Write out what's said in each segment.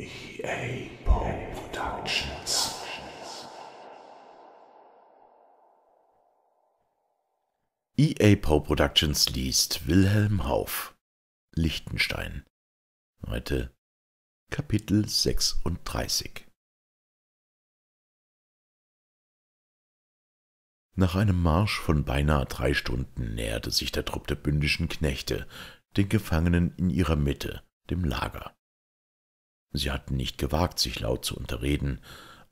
EA Productions. EA Pro Productions liest Wilhelm Hauf, Liechtenstein. Heute Kapitel 36. Nach einem Marsch von beinahe drei Stunden näherte sich der Trupp der bündischen Knechte, den Gefangenen in ihrer Mitte, dem Lager. Sie hatten nicht gewagt, sich laut zu unterreden,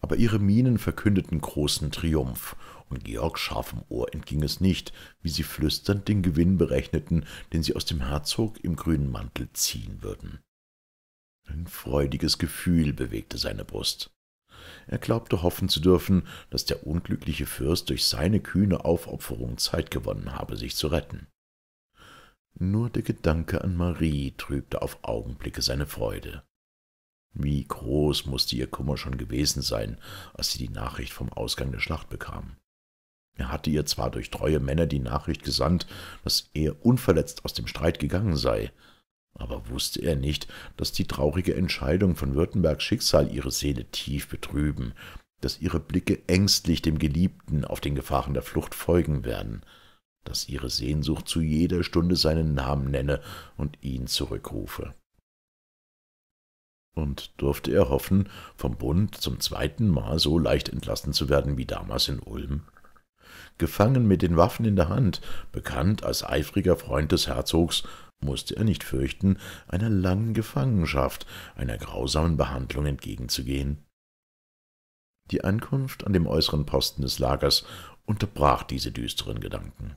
aber ihre Mienen verkündeten großen Triumph, und Georgs scharfem Ohr entging es nicht, wie sie flüsternd den Gewinn berechneten, den sie aus dem Herzog im grünen Mantel ziehen würden. Ein freudiges Gefühl bewegte seine Brust. Er glaubte hoffen zu dürfen, daß der unglückliche Fürst durch seine kühne Aufopferung Zeit gewonnen habe, sich zu retten. Nur der Gedanke an Marie trübte auf Augenblicke seine Freude. Wie groß musste ihr Kummer schon gewesen sein, als sie die Nachricht vom Ausgang der Schlacht bekam. Er hatte ihr zwar durch treue Männer die Nachricht gesandt, dass er unverletzt aus dem Streit gegangen sei, aber wusste er nicht, dass die traurige Entscheidung von Württembergs Schicksal ihre Seele tief betrüben, dass ihre Blicke ängstlich dem Geliebten auf den Gefahren der Flucht folgen werden, dass ihre Sehnsucht zu jeder Stunde seinen Namen nenne und ihn zurückrufe und durfte er hoffen, vom Bund zum zweiten Mal so leicht entlassen zu werden wie damals in Ulm. Gefangen mit den Waffen in der Hand, bekannt als eifriger Freund des Herzogs, mußte er nicht fürchten, einer langen Gefangenschaft, einer grausamen Behandlung entgegenzugehen. Die Ankunft an dem äußeren Posten des Lagers unterbrach diese düsteren Gedanken.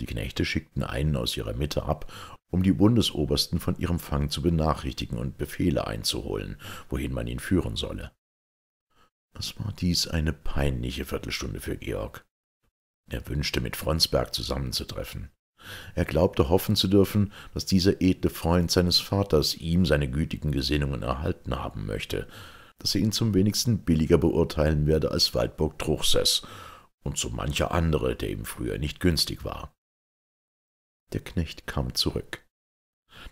Die Knechte schickten einen aus ihrer Mitte ab, um die Bundesobersten von ihrem Fang zu benachrichtigen und Befehle einzuholen, wohin man ihn führen solle. Es war dies eine peinliche Viertelstunde für Georg. Er wünschte, mit Fronsberg zusammenzutreffen. Er glaubte hoffen zu dürfen, dass dieser edle Freund seines Vaters ihm seine gütigen Gesinnungen erhalten haben möchte, dass er ihn zum wenigsten billiger beurteilen werde als Waldburg Truchsess und so mancher andere, der ihm früher nicht günstig war. Der Knecht kam zurück.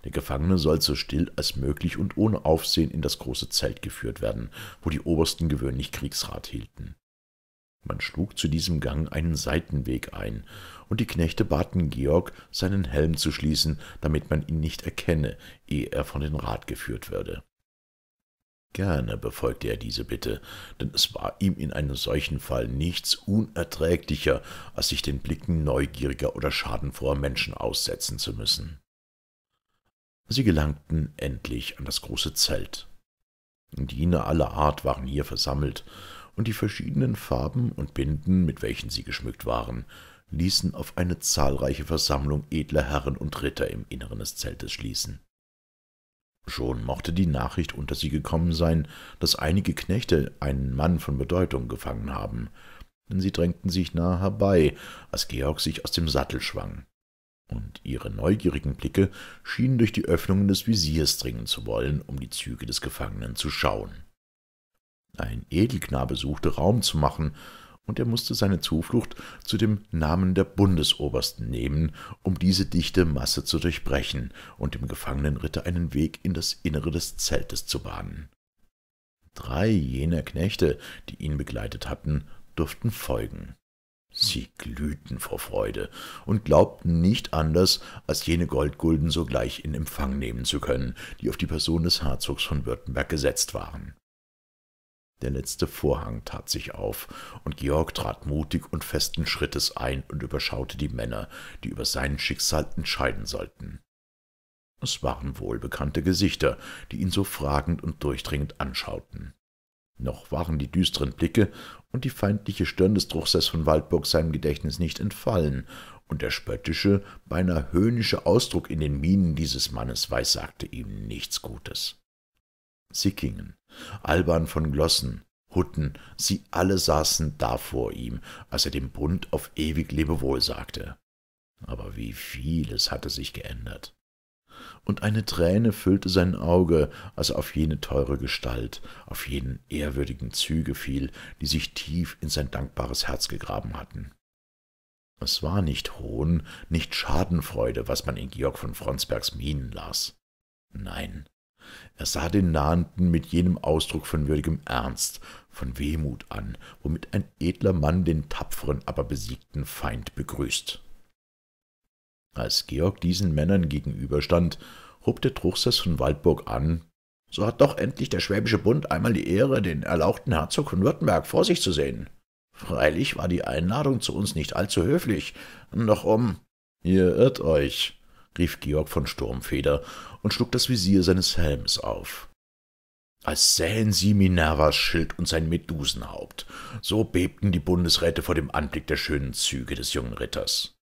Der Gefangene soll so still als möglich und ohne Aufsehen in das große Zelt geführt werden, wo die Obersten gewöhnlich Kriegsrat hielten. Man schlug zu diesem Gang einen Seitenweg ein, und die Knechte baten Georg, seinen Helm zu schließen, damit man ihn nicht erkenne, ehe er von den Rat geführt würde. Gerne befolgte er diese Bitte, denn es war ihm in einem solchen Fall nichts unerträglicher, als sich den Blicken neugieriger oder schadenfroher Menschen aussetzen zu müssen. Sie gelangten endlich an das große Zelt. Diener aller Art waren hier versammelt, und die verschiedenen Farben und Binden, mit welchen sie geschmückt waren, ließen auf eine zahlreiche Versammlung edler Herren und Ritter im Inneren des Zeltes schließen. Schon mochte die Nachricht unter sie gekommen sein, dass einige Knechte einen Mann von Bedeutung gefangen haben, denn sie drängten sich nahe herbei, als Georg sich aus dem Sattel schwang. Und ihre neugierigen Blicke schienen durch die Öffnungen des Visiers dringen zu wollen, um die Züge des Gefangenen zu schauen. Ein Edelknabe suchte Raum zu machen, und er musste seine Zuflucht zu dem Namen der Bundesobersten nehmen, um diese dichte Masse zu durchbrechen und dem gefangenen Ritter einen Weg in das Innere des Zeltes zu bahnen. Drei jener Knechte, die ihn begleitet hatten, durften folgen. Sie glühten vor Freude und glaubten nicht anders, als jene Goldgulden sogleich in Empfang nehmen zu können, die auf die Person des Herzogs von Württemberg gesetzt waren. Der letzte Vorhang tat sich auf, und Georg trat mutig und festen Schrittes ein und überschaute die Männer, die über sein Schicksal entscheiden sollten. Es waren wohlbekannte Gesichter, die ihn so fragend und durchdringend anschauten. Noch waren die düsteren Blicke und die feindliche Stirn des Druchsers von Waldburg seinem Gedächtnis nicht entfallen, und der spöttische, beinahe höhnische Ausdruck in den Mienen dieses Mannes weissagte ihm nichts Gutes. Sickingen, Alban von Glossen, Hutten, sie alle saßen da vor ihm, als er dem Bund auf ewig Lebewohl sagte. Aber wie vieles hatte sich geändert. Und eine Träne füllte sein Auge, als er auf jene teure Gestalt, auf jenen ehrwürdigen Züge fiel, die sich tief in sein dankbares Herz gegraben hatten. Es war nicht Hohn, nicht Schadenfreude, was man in Georg von Fronsbergs Mienen las. Nein, er sah den Nahenden mit jenem Ausdruck von würdigem Ernst, von Wehmut an, womit ein edler Mann den tapferen, aber besiegten Feind begrüßt. Als Georg diesen Männern gegenüberstand, hob der Truchsess von Waldburg an, so hat doch endlich der Schwäbische Bund einmal die Ehre, den erlauchten Herzog von Württemberg vor sich zu sehen. Freilich war die Einladung zu uns nicht allzu höflich, doch um... Ihr irrt euch, rief Georg von Sturmfeder und schlug das Visier seines Helms auf. Als sähen sie Minervas Schild und sein Medusenhaupt, so bebten die Bundesräte vor dem Anblick der schönen Züge des jungen Ritters.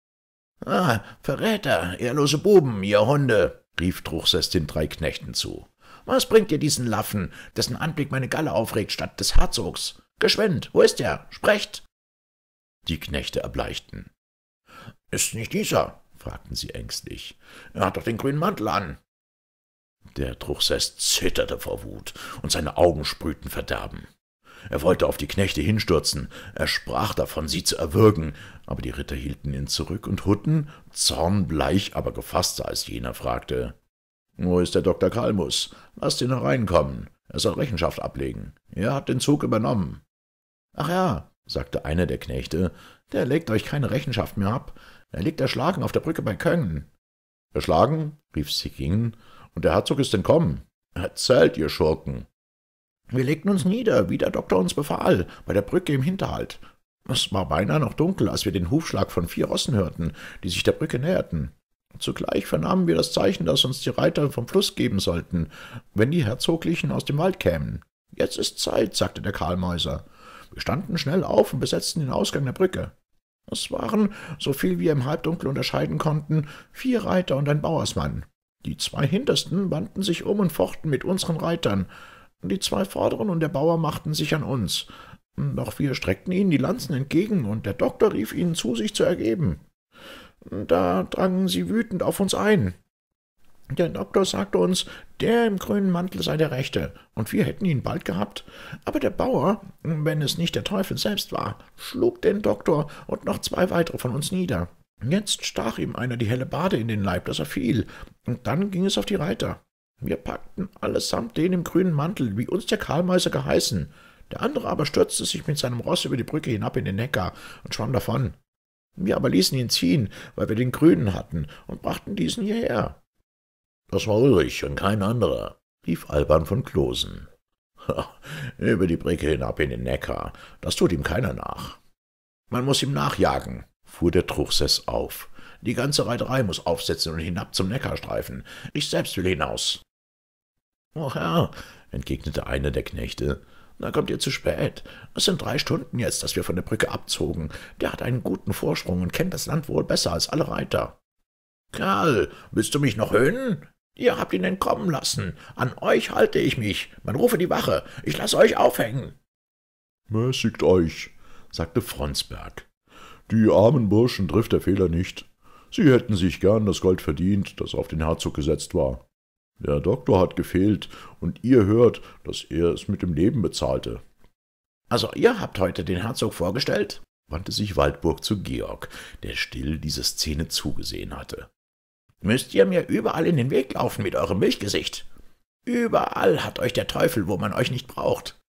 »Ah, Verräter, ehrlose Buben, ihr Hunde!« rief Truchsess den drei Knechten zu. »Was bringt ihr diesen Laffen, dessen Anblick meine Galle aufregt, statt des Herzogs? Geschwind, wo ist er? Sprecht!« Die Knechte erbleichten. »Ist nicht dieser«, fragten sie ängstlich. »Er hat doch den grünen Mantel an.« Der Truchseß zitterte vor Wut, und seine Augen sprühten Verderben. Er wollte auf die Knechte hinstürzen, er sprach davon, sie zu erwürgen, aber die Ritter hielten ihn zurück, und Hutten, zornbleich, aber gefasster als jener, fragte, »Wo ist der Dr. Kalmus? Lasst ihn hereinkommen. Er soll Rechenschaft ablegen. Er hat den Zug übernommen.« »Ach ja«, sagte einer der Knechte, »der legt euch keine Rechenschaft mehr ab. Er liegt erschlagen auf der Brücke bei Köln. Erschlagen? rief Sickingen, und der Herzog ist entkommen. Erzählt, ihr Schurken. Wir legten uns nieder, wie der Doktor uns befahl, bei der Brücke im Hinterhalt. Es war beinahe noch dunkel, als wir den Hufschlag von vier Rossen hörten, die sich der Brücke näherten. Zugleich vernahmen wir das Zeichen, das uns die Reiter vom Fluss geben sollten, wenn die Herzoglichen aus dem Wald kämen. Jetzt ist Zeit, sagte der Karlmäuser. Wir standen schnell auf und besetzten den Ausgang der Brücke. Es waren, so viel wir im Halbdunkel unterscheiden konnten, vier Reiter und ein Bauersmann. Die zwei hintersten wandten sich um und fochten mit unseren Reitern. Die zwei vorderen und der Bauer machten sich an uns. Doch wir streckten ihnen die Lanzen entgegen, und der Doktor rief ihnen zu, sich zu ergeben. Da drangen sie wütend auf uns ein. Der Doktor sagte uns, der im grünen Mantel sei der Rechte, und wir hätten ihn bald gehabt. Aber der Bauer, wenn es nicht der Teufel selbst war, schlug den Doktor und noch zwei weitere von uns nieder. Jetzt stach ihm einer die helle Bade in den Leib, dass er fiel, und dann ging es auf die Reiter. Wir packten allesamt den im grünen Mantel, wie uns der Karlmeister geheißen. Der andere aber stürzte sich mit seinem Ross über die Brücke hinab in den Neckar und schwamm davon. Wir aber ließen ihn ziehen, weil wir den Grünen hatten, und brachten diesen hierher. Das war Ulrich und kein anderer, rief Alban von Klosen. Über die Brücke hinab in den Neckar, das tut ihm keiner nach. Man muß ihm nachjagen, fuhr der Truchseß auf. Die ganze Reiterei muß aufsetzen und hinab zum Neckar streifen. Ich selbst will hinaus. »Och Herr«, entgegnete einer der Knechte, »da kommt ihr zu spät. Es sind drei Stunden jetzt, daß wir von der Brücke abzogen. Der hat einen guten Vorsprung und kennt das Land wohl besser als alle Reiter.« Kerl, willst du mich noch höhnen?« Ihr habt ihn entkommen lassen. An euch halte ich mich. Man rufe die Wache. Ich lasse euch aufhängen. Mäßigt euch, sagte Fronsberg. Die armen Burschen trifft der Fehler nicht. Sie hätten sich gern das Gold verdient, das auf den Herzog gesetzt war. Der Doktor hat gefehlt, und ihr hört, dass er es mit dem Leben bezahlte. Also ihr habt heute den Herzog vorgestellt? wandte sich Waldburg zu Georg, der still diese Szene zugesehen hatte müsst ihr mir überall in den Weg laufen mit eurem Milchgesicht. Überall hat euch der Teufel, wo man euch nicht braucht.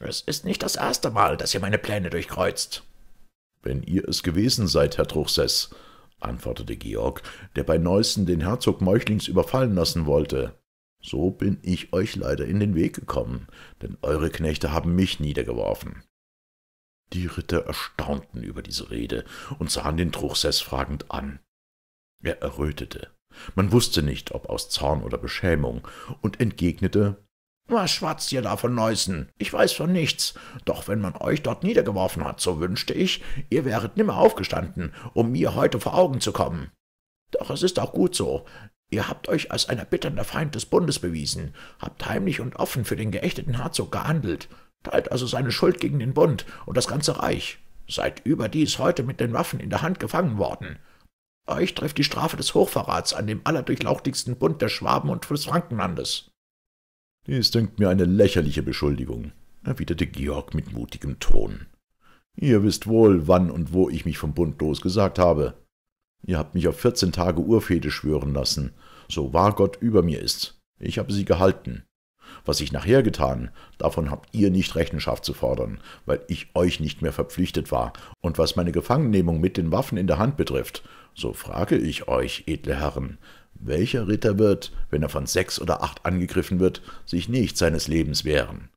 Es ist nicht das erste Mal, dass ihr meine Pläne durchkreuzt. Wenn ihr es gewesen seid, Herr Truchsess, antwortete Georg, der bei Neußen den Herzog Meuchlings überfallen lassen wollte. So bin ich euch leider in den Weg gekommen, denn eure Knechte haben mich niedergeworfen. Die Ritter erstaunten über diese Rede und sahen den Truchsess fragend an. Er errötete. Man wusste nicht, ob aus Zorn oder Beschämung, und entgegnete, »Was schwatzt ihr da von Neußen? Ich weiß von nichts. Doch wenn man euch dort niedergeworfen hat, so wünschte ich, ihr wäret nimmer aufgestanden, um mir heute vor Augen zu kommen. Doch es ist auch gut so. Ihr habt euch als ein erbitternder Feind des Bundes bewiesen, habt heimlich und offen für den geächteten Herzog gehandelt, teilt also seine Schuld gegen den Bund und das ganze Reich, seid überdies heute mit den Waffen in der Hand gefangen worden.« euch trifft die Strafe des Hochverrats an dem allerdurchlauchtigsten Bund der Schwaben und des Frankenlandes. Dies dünkt mir eine lächerliche Beschuldigung, erwiderte Georg mit mutigem Ton. Ihr wisst wohl, wann und wo ich mich vom Bund losgesagt habe. Ihr habt mich auf vierzehn Tage Urfehde schwören lassen, so wahr Gott über mir ist. Ich habe sie gehalten. Was ich nachher getan, davon habt ihr nicht Rechenschaft zu fordern, weil ich euch nicht mehr verpflichtet war, und was meine Gefangennehmung mit den Waffen in der Hand betrifft, so frage ich euch, edle Herren, welcher Ritter wird, wenn er von sechs oder acht angegriffen wird, sich nicht seines Lebens wehren?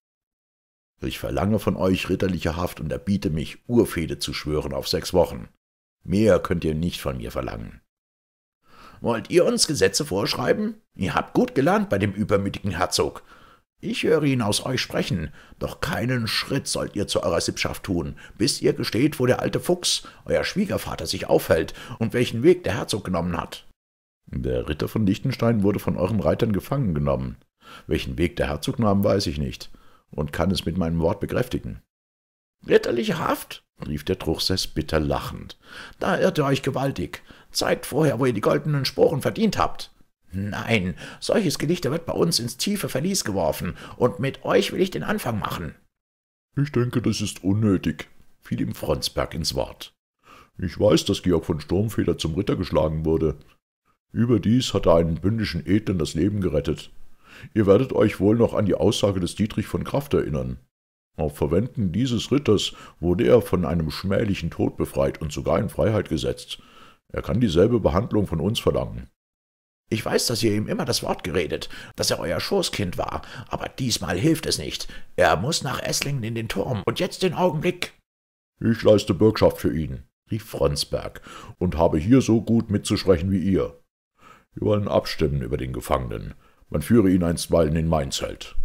Ich verlange von euch ritterliche Haft und erbiete mich, Urfehde zu schwören auf sechs Wochen. Mehr könnt ihr nicht von mir verlangen. Wollt ihr uns Gesetze vorschreiben? Ihr habt gut gelernt bei dem übermütigen Herzog. Ich höre ihn aus euch sprechen, doch keinen Schritt sollt ihr zu eurer Sippschaft tun, bis ihr gesteht, wo der alte Fuchs, euer Schwiegervater, sich aufhält und welchen Weg der Herzog genommen hat. Der Ritter von Liechtenstein wurde von euren Reitern gefangen genommen. Welchen Weg der Herzog nahm, weiß ich nicht und kann es mit meinem Wort bekräftigen. Ritterliche Haft? rief der Truchseß bitter lachend. Da irrt ihr euch gewaltig. Zeigt vorher, wo ihr die goldenen Sporen verdient habt. Nein, solches Gedichte wird bei uns ins tiefe Verlies geworfen, und mit euch will ich den Anfang machen. Ich denke, das ist unnötig, fiel ihm Fronsberg ins Wort. Ich weiß, dass Georg von Sturmfeder zum Ritter geschlagen wurde. Überdies hat er einen bündischen Edlen das Leben gerettet. Ihr werdet euch wohl noch an die Aussage des Dietrich von Kraft erinnern. Auf Verwenden dieses Ritters wurde er von einem schmählichen Tod befreit und sogar in Freiheit gesetzt. Er kann dieselbe Behandlung von uns verlangen. Ich weiß, dass ihr ihm immer das Wort geredet, dass er euer Schoßkind war, aber diesmal hilft es nicht. Er muss nach Esslingen in den Turm, und jetzt den Augenblick. Ich leiste Bürgschaft für ihn, rief Fronsberg, und habe hier so gut mitzusprechen wie ihr. Wir wollen abstimmen über den Gefangenen. Man führe ihn einstweilen in mein Zelt.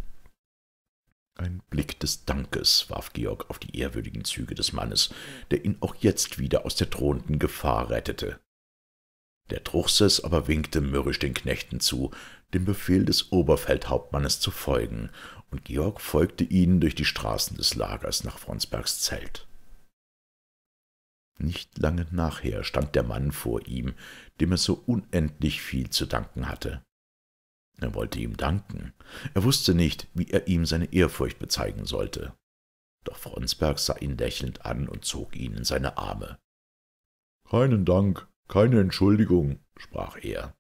Ein Blick des Dankes warf Georg auf die ehrwürdigen Züge des Mannes, der ihn auch jetzt wieder aus der drohenden Gefahr rettete. Der Truchseß aber winkte mürrisch den Knechten zu, dem Befehl des Oberfeldhauptmannes zu folgen, und Georg folgte ihnen durch die Straßen des Lagers nach Fronsbergs Zelt. Nicht lange nachher stand der Mann vor ihm, dem er so unendlich viel zu danken hatte. Er wollte ihm danken, er wußte nicht, wie er ihm seine Ehrfurcht bezeigen sollte. Doch Fronsberg sah ihn lächelnd an und zog ihn in seine Arme. Keinen Dank, keine Entschuldigung, sprach er.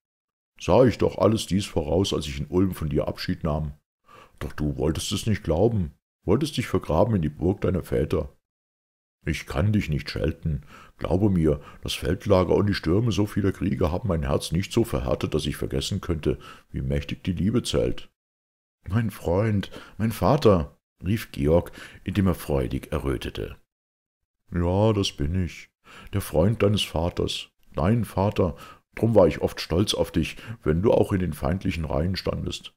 Sah ich doch alles dies voraus, als ich in Ulm von dir Abschied nahm. Doch du wolltest es nicht glauben, wolltest dich vergraben in die Burg deiner Väter. Ich kann dich nicht schelten. Glaube mir, das Feldlager und die Stürme so vieler Kriege haben mein Herz nicht so verhärtet, dass ich vergessen könnte, wie mächtig die Liebe zählt. Mein Freund, mein Vater, rief Georg, indem er freudig errötete. Ja, das bin ich, der Freund deines Vaters. Nein, Vater, drum war ich oft stolz auf dich, wenn du auch in den feindlichen Reihen standest.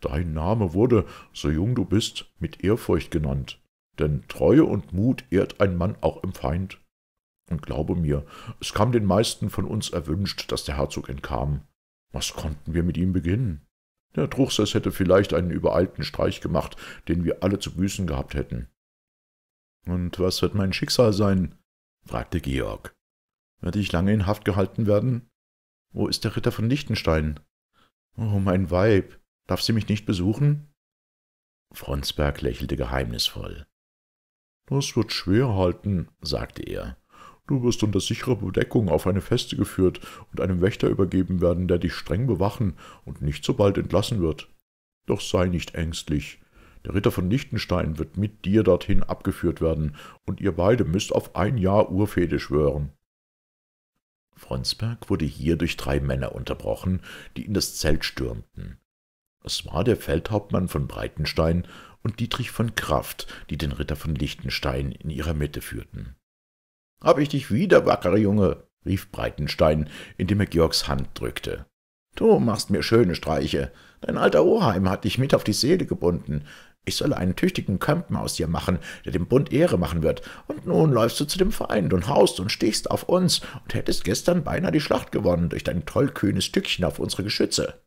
Dein Name wurde, so jung du bist, mit Ehrfurcht genannt, denn Treue und Mut ehrt ein Mann auch im Feind. Und glaube mir, es kam den meisten von uns erwünscht, dass der Herzog entkam. Was konnten wir mit ihm beginnen? Der Truchsess hätte vielleicht einen übereilten Streich gemacht, den wir alle zu büßen gehabt hätten. Und was wird mein Schicksal sein? fragte Georg werde ich lange in Haft gehalten werden? Wo ist der Ritter von Liechtenstein? Oh, mein Weib, darf sie mich nicht besuchen? Fronsberg lächelte geheimnisvoll. Das wird schwer halten, sagte er. Du wirst unter sicherer Bedeckung auf eine Feste geführt und einem Wächter übergeben werden, der dich streng bewachen und nicht so bald entlassen wird. Doch sei nicht ängstlich. Der Ritter von Liechtenstein wird mit dir dorthin abgeführt werden, und ihr beide müsst auf ein Jahr Urfehde schwören. Fronsberg wurde hier durch drei Männer unterbrochen, die in das Zelt stürmten. Es war der Feldhauptmann von Breitenstein und Dietrich von Kraft, die den Ritter von Lichtenstein in ihrer Mitte führten. »Hab ich dich wieder, wackerer Junge!« rief Breitenstein, indem er Georgs Hand drückte. Du machst mir schöne Streiche. Dein alter Oheim hat dich mit auf die Seele gebunden. Ich solle einen tüchtigen Kömpen aus dir machen, der dem Bund Ehre machen wird. Und nun läufst du zu dem Feind und haust und stichst auf uns und hättest gestern beinahe die Schlacht gewonnen durch dein tollkühnes Stückchen auf unsere Geschütze.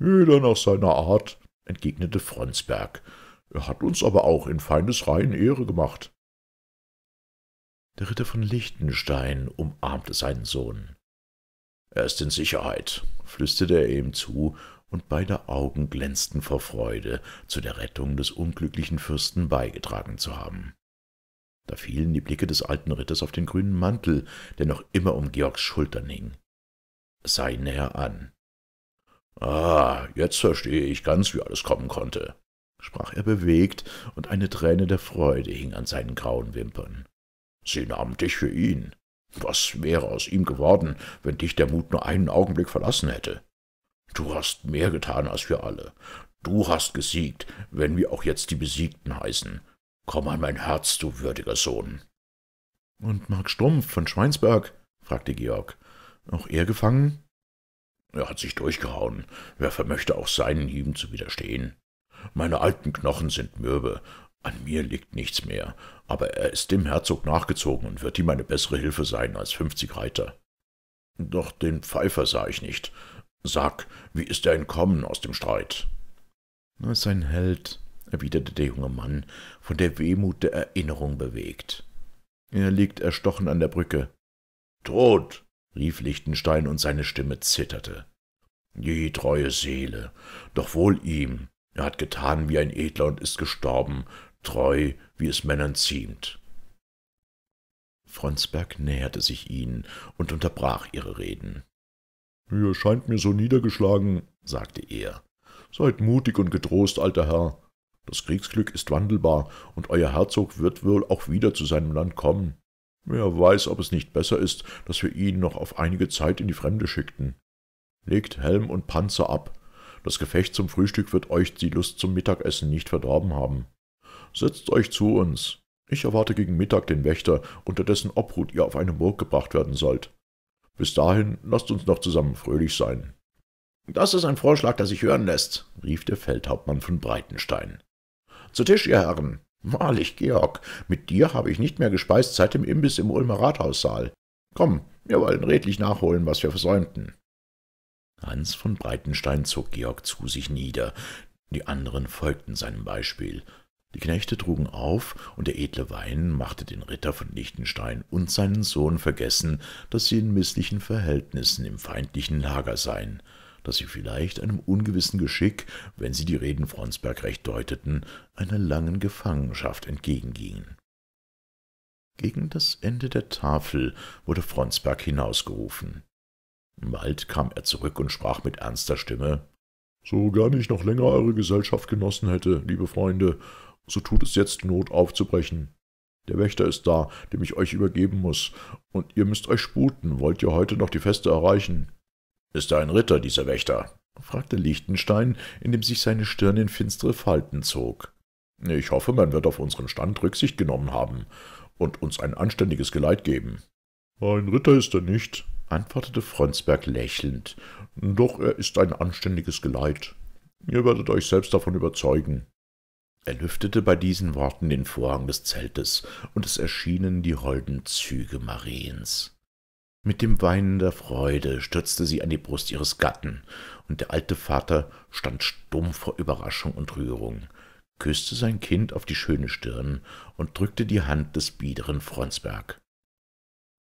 Jeder nach seiner Art, entgegnete Fronsberg. Er hat uns aber auch in Feindesreihen Ehre gemacht. Der Ritter von Lichtenstein umarmte seinen Sohn. Er ist in Sicherheit, flüsterte er ihm zu, und beide Augen glänzten vor Freude, zu der Rettung des unglücklichen Fürsten beigetragen zu haben. Da fielen die Blicke des alten Ritters auf den grünen Mantel, der noch immer um Georgs Schultern hing. Sei näher an. Ah, jetzt verstehe ich ganz, wie alles kommen konnte, sprach er bewegt, und eine Träne der Freude hing an seinen grauen Wimpern. Sie nahmen dich für ihn. Was wäre aus ihm geworden, wenn dich der Mut nur einen Augenblick verlassen hätte? Du hast mehr getan als wir alle. Du hast gesiegt, wenn wir auch jetzt die Besiegten heißen. Komm an mein Herz, du würdiger Sohn. Und Mark Strumpf von Schweinsberg? fragte Georg. Auch er gefangen? Er hat sich durchgehauen. Wer vermöchte auch seinen Hieben zu widerstehen? Meine alten Knochen sind mürbe, an mir liegt nichts mehr, aber er ist dem Herzog nachgezogen und wird ihm eine bessere Hilfe sein als fünfzig Reiter. Doch den Pfeifer sah ich nicht. Sag, wie ist er entkommen aus dem Streit? Er ist ein Held, erwiderte der junge Mann, von der Wehmut der Erinnerung bewegt. Er liegt erstochen an der Brücke. Tod! rief Lichtenstein, und seine Stimme zitterte. Die treue Seele, doch wohl ihm. Er hat getan wie ein Edler und ist gestorben, treu, wie es Männern ziemt.« Fronsberg näherte sich ihnen und unterbrach ihre Reden. »Ihr scheint mir so niedergeschlagen«, sagte er. »Seid mutig und getrost, alter Herr. Das Kriegsglück ist wandelbar, und euer Herzog wird wohl auch wieder zu seinem Land kommen. Wer weiß, ob es nicht besser ist, dass wir ihn noch auf einige Zeit in die Fremde schickten. Legt Helm und Panzer ab. Das Gefecht zum Frühstück wird euch die Lust zum Mittagessen nicht verdorben haben.« Setzt euch zu uns. Ich erwarte gegen Mittag den Wächter, unter dessen Obhut ihr auf eine Burg gebracht werden sollt. Bis dahin lasst uns noch zusammen fröhlich sein. Das ist ein Vorschlag, der sich hören lässt, rief der Feldhauptmann von Breitenstein. Zu Tisch, ihr Herren. Wahrlich, Georg, mit dir habe ich nicht mehr gespeist seit dem Imbiss im Ulmer Rathaussaal. Komm, wir wollen redlich nachholen, was wir versäumten. Hans von Breitenstein zog Georg zu sich nieder, die anderen folgten seinem Beispiel, die Knechte trugen auf, und der edle Wein machte den Ritter von Liechtenstein und seinen Sohn vergessen, dass sie in mißlichen Verhältnissen im feindlichen Lager seien, dass sie vielleicht einem ungewissen Geschick, wenn sie die Reden Fronsberg recht deuteten, einer langen Gefangenschaft entgegengingen. Gegen das Ende der Tafel wurde Fronsberg hinausgerufen. Bald kam er zurück und sprach mit ernster Stimme, »So gern ich noch länger eure Gesellschaft genossen hätte, liebe Freunde, so tut es jetzt Not aufzubrechen. Der Wächter ist da, dem ich euch übergeben muss, und ihr müsst euch sputen, wollt ihr heute noch die Feste erreichen. Ist er ein Ritter, dieser Wächter? fragte Lichtenstein, indem sich seine Stirn in finstere Falten zog. Ich hoffe, man wird auf unseren Stand Rücksicht genommen haben und uns ein anständiges Geleit geben. Ein Ritter ist er nicht, antwortete Fronsberg lächelnd, doch er ist ein anständiges Geleit. Ihr werdet euch selbst davon überzeugen. Er lüftete bei diesen Worten den Vorhang des Zeltes, und es erschienen die holden Züge Mariens. Mit dem Weinen der Freude stürzte sie an die Brust ihres Gatten, und der alte Vater stand stumm vor Überraschung und Rührung, küßte sein Kind auf die schöne Stirn und drückte die Hand des biederen Fronsberg.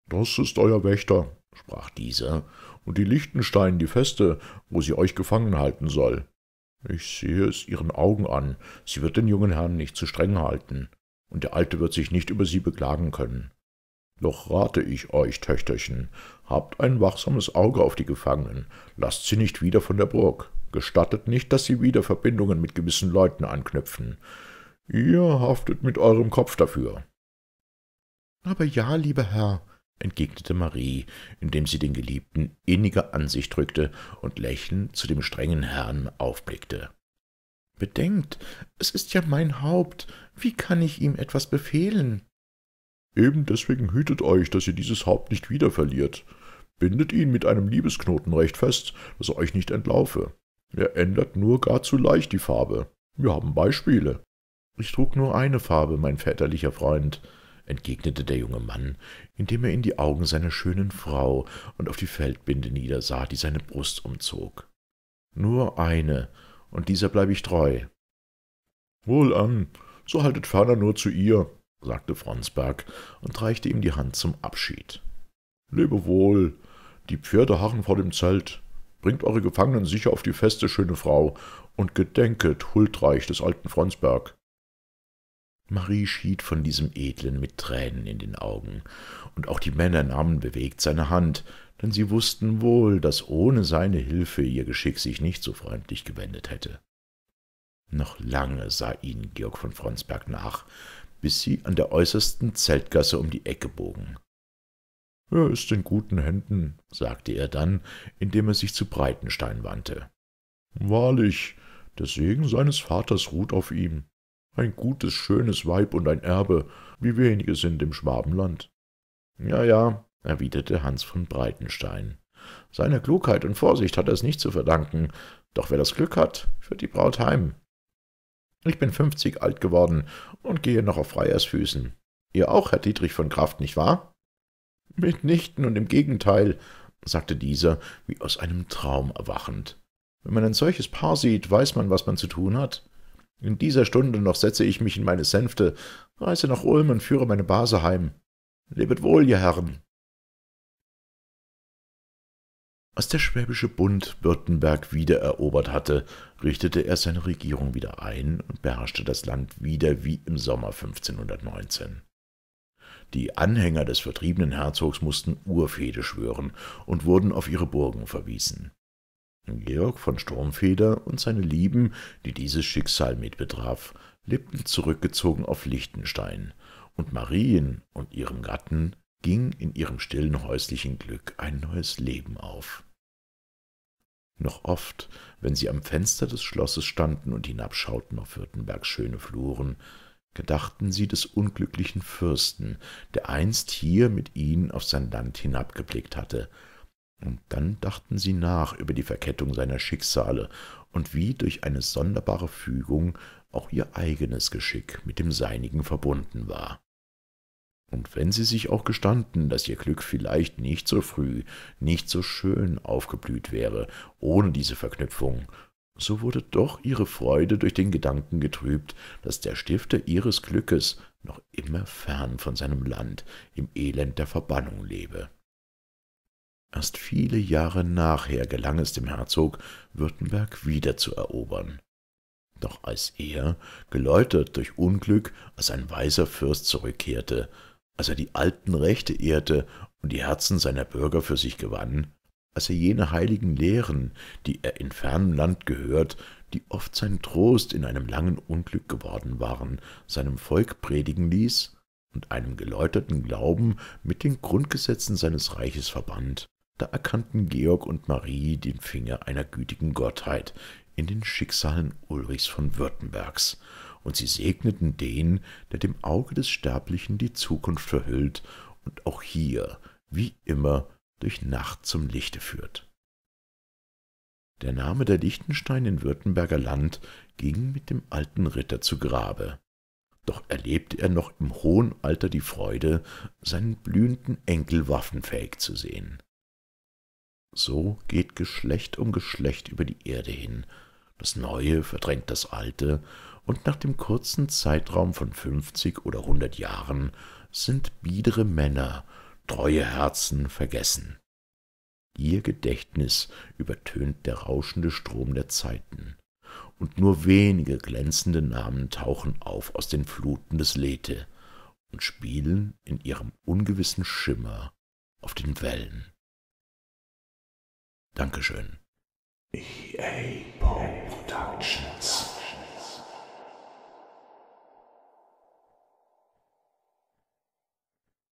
»Das ist euer Wächter«, sprach dieser, »und die Lichtenstein die Feste, wo sie euch gefangen halten soll.« ich sehe es Ihren Augen an, sie wird den jungen Herrn nicht zu streng halten, und der Alte wird sich nicht über sie beklagen können. Doch rate ich euch, Töchterchen, habt ein wachsames Auge auf die Gefangenen, lasst sie nicht wieder von der Burg, gestattet nicht, dass sie wieder Verbindungen mit gewissen Leuten anknüpfen. Ihr haftet mit eurem Kopf dafür. Aber ja, lieber Herr, entgegnete Marie, indem sie den Geliebten inniger an sich drückte und lächelnd zu dem strengen Herrn aufblickte. »Bedenkt, es ist ja mein Haupt. Wie kann ich ihm etwas befehlen?« »Eben deswegen hütet euch, dass ihr dieses Haupt nicht wieder verliert. Bindet ihn mit einem Liebesknoten recht fest, dass er euch nicht entlaufe. Er ändert nur gar zu leicht die Farbe. Wir haben Beispiele.« »Ich trug nur eine Farbe, mein väterlicher Freund«, entgegnete der junge Mann, indem er in die Augen seiner schönen Frau und auf die Feldbinde niedersah, die seine Brust umzog. »Nur eine, und dieser bleibe ich treu.« »Wohlan, so haltet ferner nur zu ihr«, sagte Fronsberg und reichte ihm die Hand zum Abschied. »Lebe wohl, die Pferde harren vor dem Zelt. Bringt eure Gefangenen sicher auf die Feste, schöne Frau, und gedenket huldreich des alten Fronsberg.« Marie schied von diesem Edlen mit Tränen in den Augen, und auch die Männer nahmen bewegt seine Hand, denn sie wussten wohl, daß ohne seine Hilfe ihr Geschick sich nicht so freundlich gewendet hätte. Noch lange sah ihnen Georg von Fronsberg nach, bis sie an der äußersten Zeltgasse um die Ecke bogen. »Er ist in guten Händen«, sagte er dann, indem er sich zu Breitenstein wandte. »Wahrlich, der Segen seines Vaters ruht auf ihm. Ein gutes, schönes Weib und ein Erbe, wie wenige sind im Schwabenland. Ja, ja, erwiderte Hans von Breitenstein. Seiner Klugheit und Vorsicht hat er es nicht zu verdanken, doch wer das Glück hat, führt die Braut heim. Ich bin fünfzig alt geworden und gehe noch auf Freiersfüßen. Ihr auch, Herr Dietrich von Kraft, nicht wahr? Mitnichten und im Gegenteil, sagte dieser, wie aus einem Traum erwachend. Wenn man ein solches Paar sieht, weiß man, was man zu tun hat. In dieser Stunde noch setze ich mich in meine Sänfte, reise nach Ulm und führe meine Base heim. Lebet wohl, ihr Herren! Als der schwäbische Bund Württemberg wiedererobert hatte, richtete er seine Regierung wieder ein und beherrschte das Land wieder wie im Sommer 1519. Die Anhänger des vertriebenen Herzogs mussten Urfehde schwören und wurden auf ihre Burgen verwiesen. Georg von Sturmfeder und seine Lieben, die dieses Schicksal mit betraf, lebten zurückgezogen auf Liechtenstein, und Marien und ihrem Gatten ging in ihrem stillen häuslichen Glück ein neues Leben auf. Noch oft, wenn sie am Fenster des Schlosses standen und hinabschauten auf Württembergs schöne Fluren, gedachten sie des unglücklichen Fürsten, der einst hier mit ihnen auf sein Land hinabgeblickt hatte, und dann dachten sie nach über die Verkettung seiner Schicksale und wie durch eine sonderbare Fügung auch ihr eigenes Geschick mit dem seinigen verbunden war. Und wenn sie sich auch gestanden, daß ihr Glück vielleicht nicht so früh, nicht so schön aufgeblüht wäre, ohne diese Verknüpfung, so wurde doch ihre Freude durch den Gedanken getrübt, daß der Stifter ihres Glückes noch immer fern von seinem Land im Elend der Verbannung lebe. Erst viele Jahre nachher gelang es dem Herzog, Württemberg wieder zu erobern. Doch als er, geläutert durch Unglück, als ein weiser Fürst zurückkehrte, als er die alten Rechte ehrte und die Herzen seiner Bürger für sich gewann, als er jene heiligen Lehren, die er in fernem Land gehört, die oft sein Trost in einem langen Unglück geworden waren, seinem Volk predigen ließ und einem geläuterten Glauben mit den Grundgesetzen seines Reiches verband, da erkannten Georg und Marie den Finger einer gütigen Gottheit in den Schicksalen Ulrichs von Württembergs, und sie segneten den, der dem Auge des Sterblichen die Zukunft verhüllt und auch hier, wie immer, durch Nacht zum Lichte führt. Der Name der Lichtenstein in Württemberger Land ging mit dem alten Ritter zu Grabe. Doch erlebte er noch im hohen Alter die Freude, seinen blühenden Enkel waffenfähig zu sehen. So geht Geschlecht um Geschlecht über die Erde hin. Das Neue verdrängt das Alte, und nach dem kurzen Zeitraum von fünfzig oder hundert Jahren sind biedere Männer, treue Herzen vergessen. Ihr Gedächtnis übertönt der rauschende Strom der Zeiten, und nur wenige glänzende Namen tauchen auf aus den Fluten des Lethe und spielen in ihrem ungewissen Schimmer auf den Wellen. Dankeschön. EA Productions.